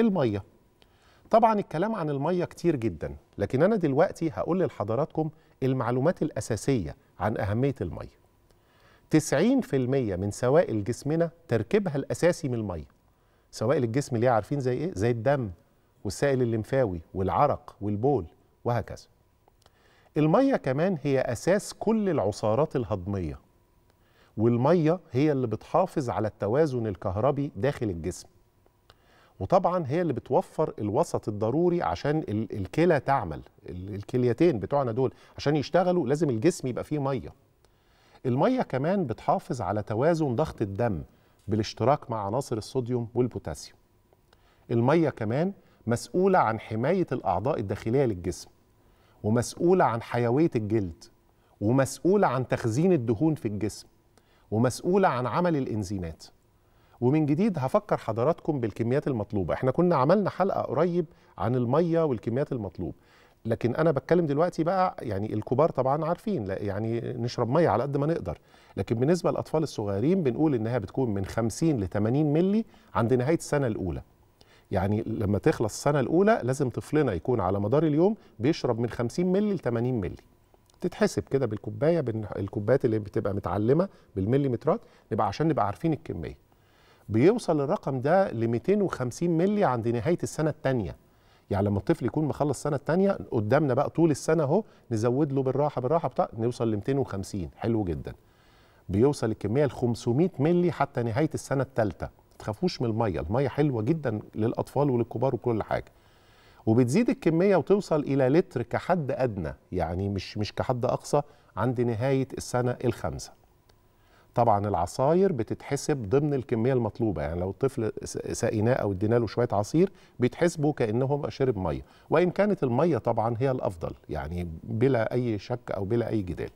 الميه طبعا الكلام عن الميه كتير جدا لكن انا دلوقتي هقول لحضراتكم المعلومات الاساسيه عن اهميه الميه 90% من سوائل جسمنا تركيبها الاساسي من الميه سوائل الجسم اللي عارفين زي ايه زي الدم والسائل الليمفاوي والعرق والبول وهكذا الميه كمان هي اساس كل العصارات الهضميه والميه هي اللي بتحافظ على التوازن الكهربي داخل الجسم وطبعا هي اللي بتوفر الوسط الضروري عشان الكلى تعمل الكليتين بتوعنا دول عشان يشتغلوا لازم الجسم يبقى فيه ميه الميه كمان بتحافظ على توازن ضغط الدم بالاشتراك مع عناصر الصوديوم والبوتاسيوم الميه كمان مسؤوله عن حمايه الاعضاء الداخليه للجسم ومسؤوله عن حيويه الجلد ومسؤوله عن تخزين الدهون في الجسم ومسؤوله عن عمل الانزيمات ومن جديد هفكر حضراتكم بالكميات المطلوبه احنا كنا عملنا حلقه قريب عن الميه والكميات المطلوب لكن انا بتكلم دلوقتي بقى يعني الكبار طبعا عارفين لا يعني نشرب ميه على قد ما نقدر لكن بالنسبه للاطفال الصغيرين بنقول انها بتكون من 50 ل 80 مللي عند نهايه السنه الاولى يعني لما تخلص السنه الاولى لازم طفلنا يكون على مدار اليوم بيشرب من 50 مللي ل 80 مللي تتحسب كده بالكوبايه الكوبايات اللي بتبقى متعلمه بالمليمترات نبقى عشان نبقى عارفين الكميه بيوصل الرقم ده ل 250 مللي عند نهايه السنه الثانيه يعني لما الطفل يكون مخلص السنه الثانيه قدامنا بقى طول السنه اهو نزود له بالراحه بالراحه بتاع نوصل ل 250 حلو جدا بيوصل الكميه ل 500 مللي حتى نهايه السنه الثالثه ما تخافوش من الميه الميه حلوه جدا للاطفال وللكبار وكل حاجه وبتزيد الكميه وتوصل الى لتر كحد ادنى يعني مش مش كحد اقصى عند نهايه السنه الخامسه طبعا العصاير بتتحسب ضمن الكميه المطلوبه يعني لو الطفل سقيناه او ادينا له شويه عصير بيتحسبوا كانه شرب ميه وان كانت الميه طبعا هي الافضل يعني بلا اي شك او بلا اي جدال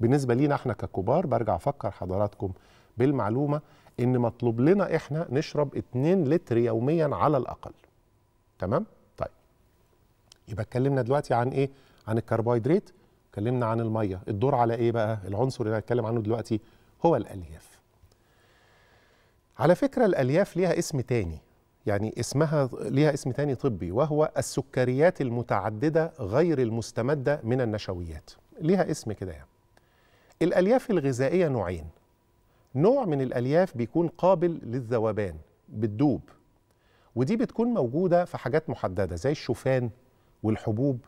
بالنسبه لينا احنا ككبار برجع افكر حضراتكم بالمعلومه ان مطلوب لنا احنا نشرب 2 لتر يوميا على الاقل تمام طيب يبقى اتكلمنا دلوقتي عن ايه عن الكربوهيدرات اتكلمنا عن الميه الدور على ايه بقى العنصر اللي هنتكلم عنه دلوقتي هو الألياف على فكرة الألياف ليها اسم تاني يعني اسمها ليها اسم تاني طبي وهو السكريات المتعددة غير المستمدة من النشويات ليها اسم كده يعني الألياف الغذائية نوعين نوع من الألياف بيكون قابل للذوبان بتدوب ودي بتكون موجودة في حاجات محددة زي الشوفان والحبوب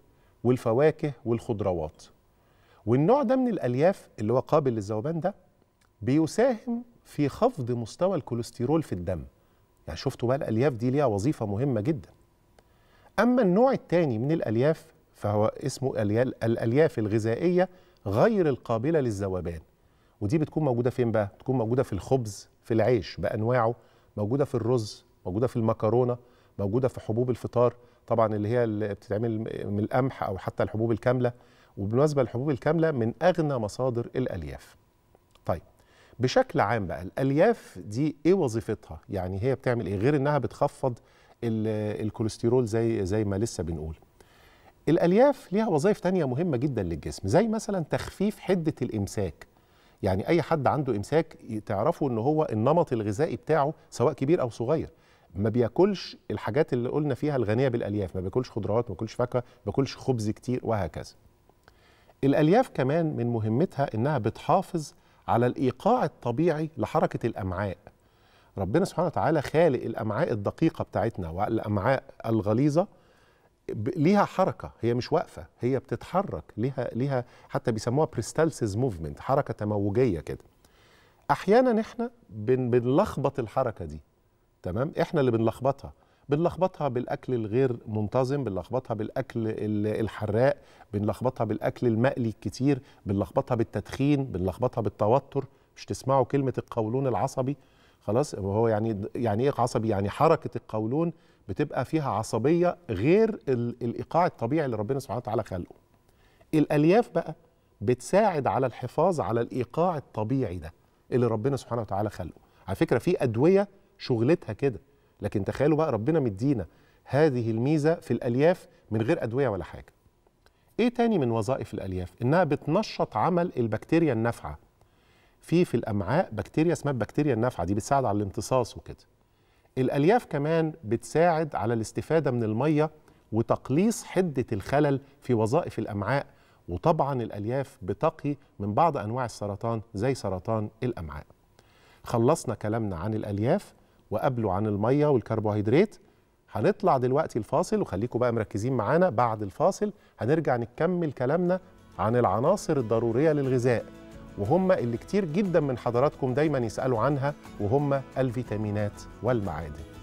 والفواكه والخضروات والنوع ده من الألياف اللي هو قابل للذوبان ده بيساهم في خفض مستوى الكوليسترول في الدم يعني شفتوا بقى الألياف دي ليها وظيفة مهمة جدا أما النوع الثاني من الألياف فهو اسمه الألياف الغذائية غير القابلة للذوبان ودي بتكون موجودة فين بقى؟ بتكون موجودة في الخبز في العيش بأنواعه موجودة في الرز موجودة في المكرونة موجودة في حبوب الفطار طبعا اللي هي اللي بتتعمل من القمح أو حتى الحبوب الكاملة وبالمناسبة الحبوب الكاملة من أغنى مصادر الألياف طيب بشكل عام بقى الالياف دي ايه وظيفتها يعني هي بتعمل ايه غير انها بتخفض الكوليسترول زي زي ما لسه بنقول الالياف ليها وظائف تانية مهمه جدا للجسم زي مثلا تخفيف حده الامساك يعني اي حد عنده امساك تعرفوا ان هو النمط الغذائي بتاعه سواء كبير او صغير ما بياكلش الحاجات اللي قلنا فيها الغنيه بالالياف ما بياكلش خضروات ما بياكلش فاكهه ما بياكلش خبز كتير وهكذا الالياف كمان من مهمتها انها بتحافظ على الايقاع الطبيعي لحركه الامعاء ربنا سبحانه وتعالى خالق الامعاء الدقيقه بتاعتنا والامعاء الغليظه ليها حركه هي مش واقفه هي بتتحرك ليها ليها حتى بيسموها بريستالسيز موفمنت حركه تموجيه كده احيانا احنا بنلخبط الحركه دي تمام احنا اللي بنلخبطها بنلخبطها بالاكل الغير منتظم بنلخبطها بالاكل الحراق بنلخبطها بالاكل المقلي الكتير بنلخبطها بالتدخين بنلخبطها بالتوتر مش تسمعوا كلمه القولون العصبي خلاص وهو يعني يعني ايه عصبي يعني حركه القولون بتبقى فيها عصبيه غير الايقاع الطبيعي اللي ربنا سبحانه وتعالى خلقه الالياف بقى بتساعد على الحفاظ على الايقاع الطبيعي ده اللي ربنا سبحانه وتعالى خلقه على فكره في ادويه شغلتها كده لكن تخيلوا بقى ربنا مدينا هذه الميزة في الألياف من غير أدوية ولا حاجة إيه تاني من وظائف الألياف؟ إنها بتنشط عمل البكتيريا النافعة في في الأمعاء بكتيريا اسمها البكتيريا النافعة دي بتساعد على الامتصاص وكده الألياف كمان بتساعد على الاستفادة من المية وتقليص حدة الخلل في وظائف الأمعاء وطبعا الألياف بتقي من بعض أنواع السرطان زي سرطان الأمعاء خلصنا كلامنا عن الألياف وقبله عن الميه والكربوهيدرات هنطلع دلوقتي الفاصل وخليكم بقى مركزين معانا بعد الفاصل هنرجع نكمل كلامنا عن العناصر الضروريه للغذاء وهم اللي كتير جدا من حضراتكم دايما يسالوا عنها وهم الفيتامينات والمعادن